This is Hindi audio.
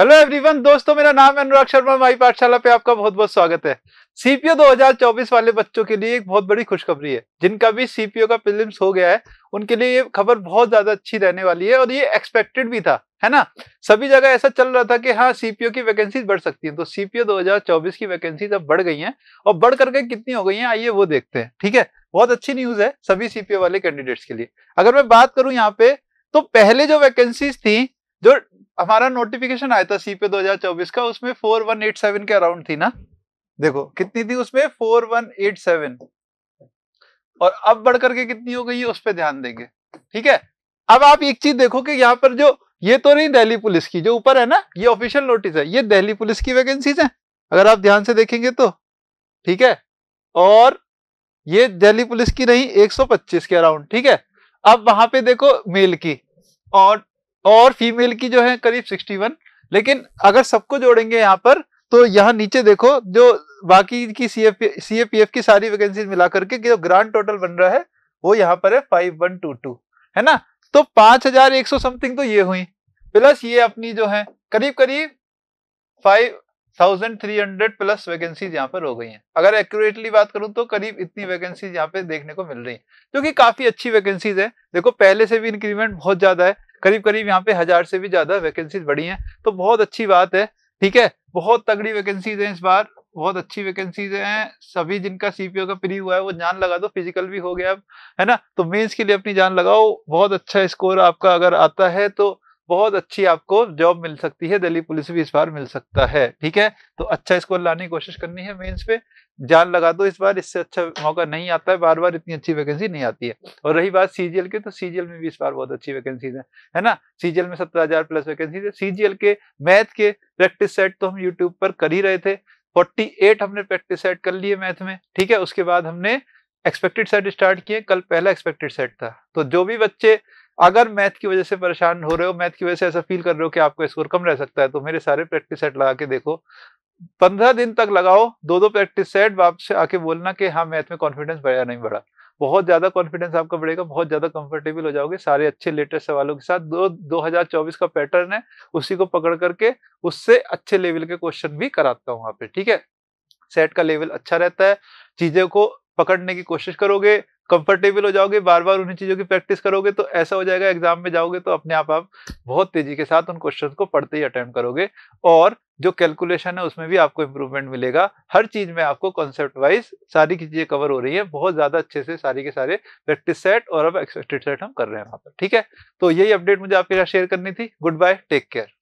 हेलो एवरीवन दोस्तों मेरा नाम है अनुराग शर्मा माई पाठशाला पे आपका बहुत बहुत स्वागत है सीपीओ 2024 वाले बच्चों के लिए एक बहुत बड़ी खुशखबरी है जिनका भी सीपीओ का प्रीलिम्स हो गया है उनके लिए ये खबर बहुत ज्यादा अच्छी रहने वाली है और ये एक्सपेक्टेड भी था है ना सभी जगह ऐसा चल रहा था कि हाँ सीपीओ की वैकेंसीज बढ़ सकती है तो सीपीओ दो की वैकेंसीज अब बढ़ गई है और बढ़ करके कितनी हो गई है आइए वो देखते हैं ठीक है बहुत अच्छी न्यूज है सभी सीपीओ वाले कैंडिडेट्स के लिए अगर मैं बात करूं यहाँ पे तो पहले जो वैकेंसीज थी जो हमारा नोटिफिकेशन आया था सी पे 2024 का उसमें 4187 के अराउंड थी ना देखो कितनी थी उसमें 4187 और अब बढ़ करके कितनी हो गई उस पर ध्यान देंगे ठीक है अब आप एक चीज देखो कि यहाँ पर जो ये तो नहीं दिल्ली पुलिस की जो ऊपर है ना ये ऑफिशियल नोटिस है ये दिल्ली पुलिस की वैकेंसीज है अगर आप ध्यान से देखेंगे तो ठीक है और ये दिल्ली पुलिस की नहीं 125 के अराउंड ठीक है अब वहां पे देखो मेल की और और फीमेल की जो है करीब 61 लेकिन अगर सबको जोड़ेंगे यहाँ पर तो यहाँ नीचे देखो जो बाकी की सी एफ की सारी वैकेंसी मिला करके जो ग्रांड टोटल बन रहा है वो यहाँ पर है फाइव वन टू टू है ना तो पांच हजार एक सौ समथिंग तो ये हुई प्लस ये अपनी जो है करीब करीब five thousand three hundred plus vacancies यहाँ पर हो गई हैं अगर एक्यूरेटली बात करूं तो करीब इतनी वैकेंसीज यहाँ पे देखने को मिल रही है जो कि काफी अच्छी वैकेंसीज है देखो पहले से भी इंक्रीमेंट बहुत ज्यादा है करीब करीब यहाँ पे हजार से भी ज्यादा वैकेंसीज बढ़ी हैं तो बहुत अच्छी बात है ठीक है बहुत तगड़ी वैकेंसीज हैं इस बार बहुत अच्छी वैकेंसीज हैं सभी जिनका सीपीओ का फ्री हुआ है वो जान लगा दो फिजिकल भी हो गया अब है ना तो मेंस के लिए अपनी जान लगाओ बहुत अच्छा स्कोर आपका अगर आता है तो बहुत अच्छी आपको जॉब मिल सकती है दिल्ली पुलिस भी इस बार मिल सकता है ठीक है तो अच्छा स्कोर लाने की कोशिश करनी है मेंस पे जान लगा दो इस बार इससे अच्छा मौका नहीं आता है बार बार इतनी अच्छी वैकेंसी नहीं आती है और रही बात सीजीएल की तो सीजीएल में भी इस बार बहुत अच्छी वैकेंसीज है है ना सीजीएल में सत्रह हजार प्लस वैकेंसीज है सीजीएल के मैथ के प्रैक्टिस सेट तो हम यूट्यूब पर कर ही रहे थे फोर्टी हमने प्रैक्टिस सेट कर लिए मैथ में ठीक है उसके बाद हमने एक्सपेक्टेड सेट स्टार्ट किए कल पहला एक्सपेक्टेड सेट था तो जो भी बच्चे अगर मैथ की वजह से परेशान हो रहे हो मैथ की वजह से ऐसा फील कर रहे हो कि आपका स्कोर कम रह सकता है तो मेरे सारे प्रैक्टिस सेट लगा के देखो पंद्रह दिन तक लगाओ दो दो प्रैक्टिस सेट वापस आके बोलना कि हाँ मैथ में कॉन्फिडेंस बढ़ा नहीं बढ़ा बहुत ज्यादा कॉन्फिडेंस आपका बढ़ेगा बहुत ज्यादा कंफर्टेबल हो जाओगे सारे अच्छे लेटेस्ट सवालों के साथ दो चौबीस का पैटर्न है उसी को पकड़ करके उससे अच्छे लेवल के क्वेश्चन भी कराता हूँ वहां पे ठीक है सेट का लेवल अच्छा रहता है चीज़ों को पकड़ने की कोशिश करोगे कंफर्टेबल हो जाओगे बार बार उन्हीं चीजों की प्रैक्टिस करोगे तो ऐसा हो जाएगा एग्जाम में जाओगे तो अपने आप आप बहुत तेजी के साथ उन क्वेश्चन को पढ़ते ही अटेम्प्ट करोगे और जो कैलकुलेशन है उसमें भी आपको इंप्रूवमेंट मिलेगा हर चीज में आपको कॉन्सेप्ट वाइज सारी चीजें कवर हो रही है बहुत ज्यादा अच्छे से सारी के सारे प्रैक्टिस सेट और अब एक्सपेक्टेड सेट हम कर रहे हैं वहां पर ठीक है तो यही अपडेट मुझे आपके साथ शेयर करनी थी गुड बाय टेक केयर